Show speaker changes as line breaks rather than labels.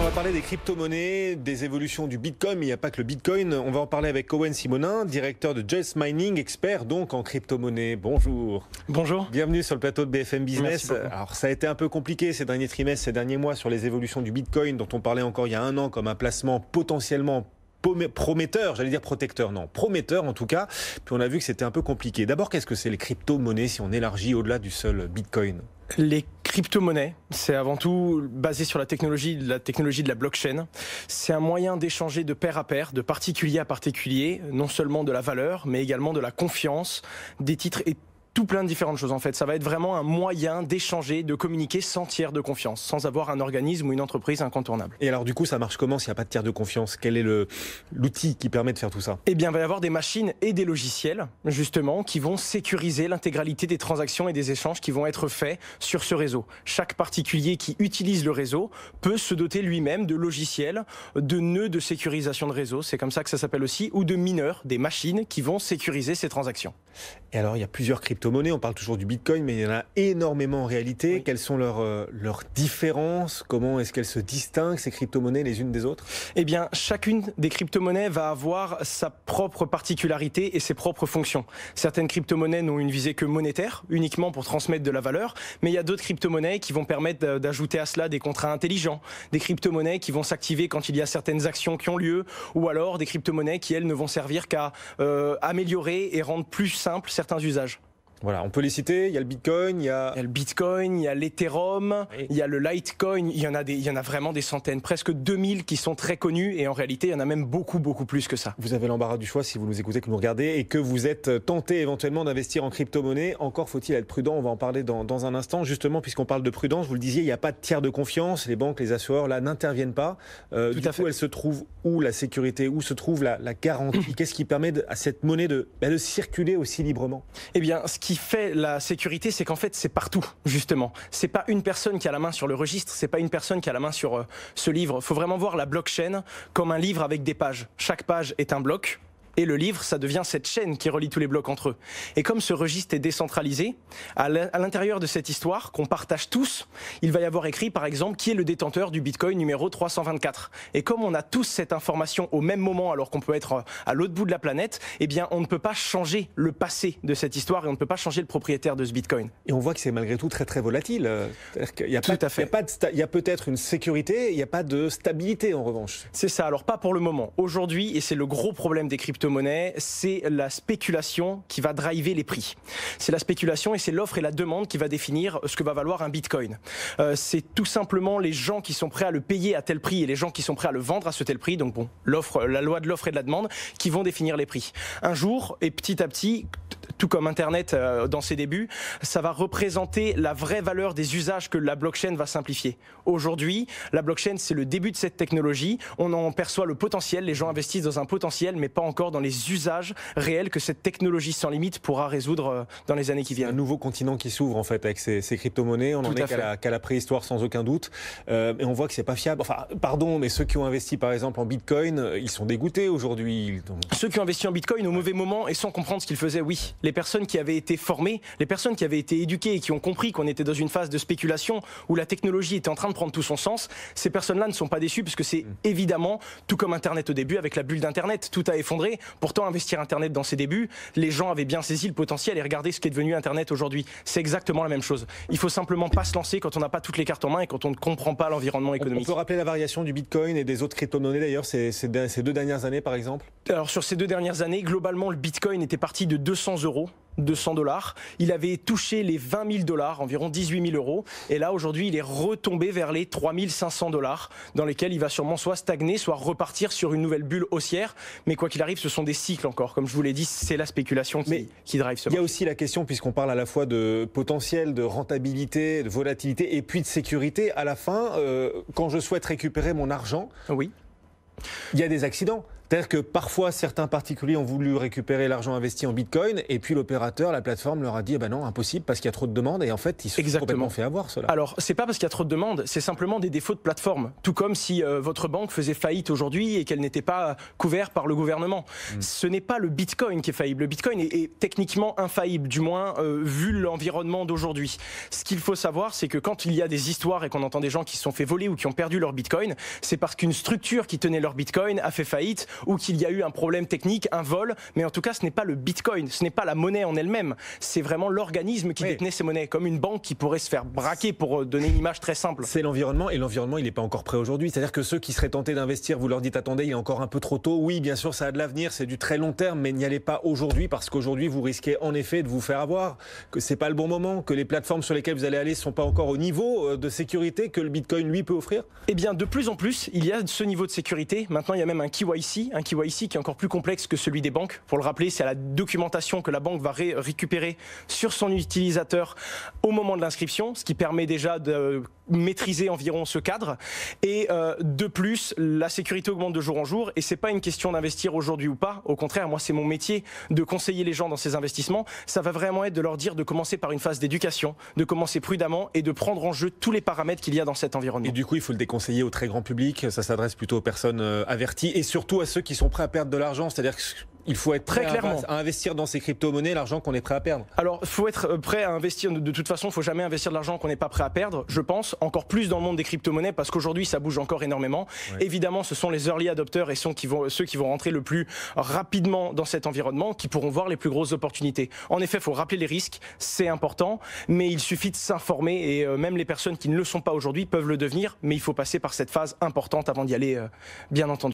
on va parler des crypto-monnaies, des évolutions du Bitcoin, mais il n'y a pas que le Bitcoin. On va en parler avec Owen Simonin, directeur de Just Mining, expert donc en crypto monnaie Bonjour. Bonjour. Bienvenue sur le plateau de BFM Business. Alors, ça a été un peu compliqué ces derniers trimestres, ces derniers mois sur les évolutions du Bitcoin dont on parlait encore il y a un an comme un placement potentiellement prometteur, j'allais dire protecteur, non, prometteur en tout cas. Puis on a vu que c'était un peu compliqué. D'abord, qu'est-ce que c'est les crypto-monnaies si on élargit
au-delà du seul Bitcoin les crypto-monnaies, c'est avant tout basé sur la technologie, la technologie de la blockchain. C'est un moyen d'échanger de pair à pair, de particulier à particulier, non seulement de la valeur, mais également de la confiance, des titres et tout plein de différentes choses en fait. Ça va être vraiment un moyen d'échanger, de communiquer sans tiers de confiance, sans avoir un organisme ou une entreprise incontournable.
Et alors du coup, ça marche comment s'il n'y a pas de tiers de confiance Quel est l'outil qui permet de faire tout ça
Eh bien, il va y avoir des machines et des logiciels justement qui vont sécuriser l'intégralité des transactions et des échanges qui vont être faits sur ce réseau. Chaque particulier qui utilise le réseau peut se doter lui-même de logiciels, de nœuds de sécurisation de réseau, c'est comme ça que ça s'appelle aussi, ou de mineurs, des machines qui vont sécuriser ces transactions.
Et alors, il y a plusieurs cryptos monnaies on parle toujours du Bitcoin, mais il y en a énormément en réalité. Quelles sont leurs, euh, leurs différences Comment est-ce qu'elles se
distinguent, ces crypto-monnaies, les unes des autres Eh bien, chacune des crypto-monnaies va avoir sa propre particularité et ses propres fonctions. Certaines crypto-monnaies n'ont une visée que monétaire, uniquement pour transmettre de la valeur, mais il y a d'autres crypto-monnaies qui vont permettre d'ajouter à cela des contrats intelligents, des crypto-monnaies qui vont s'activer quand il y a certaines actions qui ont lieu, ou alors des crypto-monnaies qui, elles, ne vont servir qu'à euh, améliorer et rendre plus simples certains usages. Voilà, on peut les citer. Il y a le Bitcoin, il y a, le Bitcoin, il y a l'Ethereum, il y a le Litecoin. Il y en a des, il y en a vraiment des centaines, presque 2000 qui sont très connus. Et en réalité, il y en a même beaucoup, beaucoup plus que ça. Vous avez l'embarras
du choix si vous nous écoutez, que nous regardez et que vous êtes tenté éventuellement d'investir en crypto-monnaie. Encore faut-il être prudent. On va en parler dans, un instant, justement, puisqu'on parle de prudence. Vous le disiez, il n'y a pas de tiers de confiance. Les banques, les assureurs, là, n'interviennent pas. Euh, Tout du à coup, fait. elle se trouve où la sécurité, où se trouve la, garantie
Qu'est-ce qui permet à cette monnaie bah, de, circuler aussi librement Eh bien, ce qui fait la sécurité, c'est qu'en fait, c'est partout, justement. C'est pas une personne qui a la main sur le registre, c'est pas une personne qui a la main sur euh, ce livre. Faut vraiment voir la blockchain comme un livre avec des pages. Chaque page est un bloc et le livre, ça devient cette chaîne qui relie tous les blocs entre eux. Et comme ce registre est décentralisé, à l'intérieur de cette histoire qu'on partage tous, il va y avoir écrit par exemple qui est le détenteur du Bitcoin numéro 324. Et comme on a tous cette information au même moment alors qu'on peut être euh, à l'autre bout de la planète, eh bien on ne peut pas changer le passé de cette histoire et on ne peut pas changer le propriétaire de ce Bitcoin. Et on voit que c'est malgré tout très
très volatile. Euh, il y a, fait. Il y a, il a peut-être une sécurité,
il n'y a pas de stabilité en revanche. C'est ça, alors pas pour le moment. Aujourd'hui, et c'est le gros problème des cryptos, monnaie c'est la spéculation qui va driver les prix. C'est la spéculation et c'est l'offre et la demande qui va définir ce que va valoir un bitcoin. Euh, c'est tout simplement les gens qui sont prêts à le payer à tel prix et les gens qui sont prêts à le vendre à ce tel prix. Donc bon, l'offre, la loi de l'offre et de la demande qui vont définir les prix. Un jour, et petit à petit, tout comme Internet euh, dans ses débuts, ça va représenter la vraie valeur des usages que la blockchain va simplifier. Aujourd'hui, la blockchain, c'est le début de cette technologie. On en perçoit le potentiel, les gens investissent dans un potentiel, mais pas encore dans les usages réels que cette technologie sans limite pourra résoudre euh, dans les années qui viennent. Un nouveau continent
qui s'ouvre, en fait, avec ces, crypto-monnaies. On en est qu'à la, préhistoire, sans aucun doute. Euh, et on voit que c'est pas
fiable. Enfin, pardon, mais ceux qui ont investi, par exemple, en Bitcoin, ils sont dégoûtés aujourd'hui. Ceux qui ont investi en Bitcoin au mauvais moment et sans comprendre ce qu'ils faisaient, oui les personnes qui avaient été formées, les personnes qui avaient été éduquées et qui ont compris qu'on était dans une phase de spéculation où la technologie était en train de prendre tout son sens, ces personnes-là ne sont pas déçues parce que c'est mm. évidemment tout comme Internet au début avec la bulle d'Internet, tout a effondré. Pourtant, investir Internet dans ses débuts, les gens avaient bien saisi le potentiel et regardez ce qui est devenu Internet aujourd'hui. C'est exactement la même chose. Il faut simplement pas se lancer quand on n'a pas toutes les cartes en main et quand on ne comprend pas l'environnement économique. On peut
rappeler la variation du Bitcoin et des autres crypto-monnaies d'ailleurs ces, ces deux dernières années par exemple
Alors sur ces deux dernières années, globalement le Bitcoin était parti de 200 euros euros. 200 dollars. Il avait touché les 20 000 dollars, environ 18 000 euros. Et là, aujourd'hui, il est retombé vers les 3 500 dollars, dans lesquels il va sûrement soit stagner, soit repartir sur une nouvelle bulle haussière. Mais quoi qu'il arrive, ce sont des cycles encore. Comme je vous l'ai dit, c'est la spéculation qui,
qui drive ce Il y a aussi la question, puisqu'on parle à la fois de potentiel, de rentabilité, de volatilité et puis de sécurité. À la fin, euh, quand je souhaite récupérer mon argent, oui. il y a des accidents. C'est-à-dire que parfois, certains particuliers ont voulu récupérer l'argent investi en Bitcoin, et puis l'opérateur, la plateforme leur a dit, eh ben non, impossible, parce qu'il y a trop de demandes, et en fait, ils se sont complètement fait avoir,
cela. Alors, c'est pas parce qu'il y a trop de demandes, c'est simplement des défauts de plateforme. Tout comme si euh, votre banque faisait faillite aujourd'hui et qu'elle n'était pas couverte par le gouvernement. Hmm. Ce n'est pas le Bitcoin qui est faillible. Le Bitcoin est, techniquement infaillible, du moins, euh, vu l'environnement d'aujourd'hui. Ce qu'il faut savoir, c'est que quand il y a des histoires et qu'on entend des gens qui se sont fait voler ou qui ont perdu leur Bitcoin, c'est parce qu'une structure qui tenait leur Bitcoin a fait faillite ou qu'il y a eu un problème technique, un vol. Mais en tout cas, ce n'est pas le bitcoin, ce n'est pas la monnaie en elle-même. C'est vraiment l'organisme qui détenait ces monnaies, comme une banque qui pourrait se faire braquer pour euh, donner une image très simple. C'est l'environnement et l'environnement, il n'est pas encore
prêt aujourd'hui. C'est-à-dire que ceux qui seraient tentés d'investir, vous leur dites attendez, il est encore un peu trop tôt. Oui, bien sûr, ça a de l'avenir, c'est du très long terme, mais n'y allez pas aujourd'hui parce qu'aujourd'hui, vous risquez en effet de vous faire avoir, que c'est pas le bon moment,
que les plateformes sur lesquelles vous allez aller ne sont pas encore au niveau euh, de sécurité que le bitcoin lui peut offrir Eh bien, de plus en plus, il y a ce niveau de sécurité. Maintenant, il y a même un KYC qui un ici, qui est encore plus complexe que celui des banques. Pour le rappeler, c'est la documentation que la banque va récupérer sur son utilisateur au moment de l'inscription, ce qui permet déjà de maîtriser environ ce cadre. Et euh, de plus, la sécurité augmente de jour en jour et c'est pas une question d'investir aujourd'hui ou pas. Au contraire, moi, c'est mon métier de conseiller les gens dans ces investissements. Ça va vraiment être de leur dire de commencer par une phase d'éducation, de commencer prudemment et de prendre en jeu tous les paramètres qu'il y a dans cet environnement. Et du coup, il faut le déconseiller au
très grand public. Ça s'adresse plutôt aux personnes euh, averties et surtout à ceux qui sont prêts à perdre de l'argent. C'est-à-dire
qu'il faut être Très clairement. à investir dans ces crypto-monnaies l'argent qu'on est prêt à perdre. Alors, il faut être euh, prêt à investir. De toute façon, il faut jamais investir de l'argent qu'on n'est pas prêt à perdre, je pense. Encore plus dans le monde des crypto-monnaies parce qu'aujourd'hui, ça bouge encore énormément. Évidemment, ce sont les early adopters et ceux qui, vont, ceux qui vont rentrer le plus rapidement dans cet environnement qui pourront voir les plus grosses opportunités. En effet, il faut rappeler les risques, c'est important, mais il suffit de s'informer et euh, même les personnes qui ne le sont pas aujourd'hui peuvent le devenir, mais il faut passer par cette phase importante avant d'y aller, euh, bien entendu.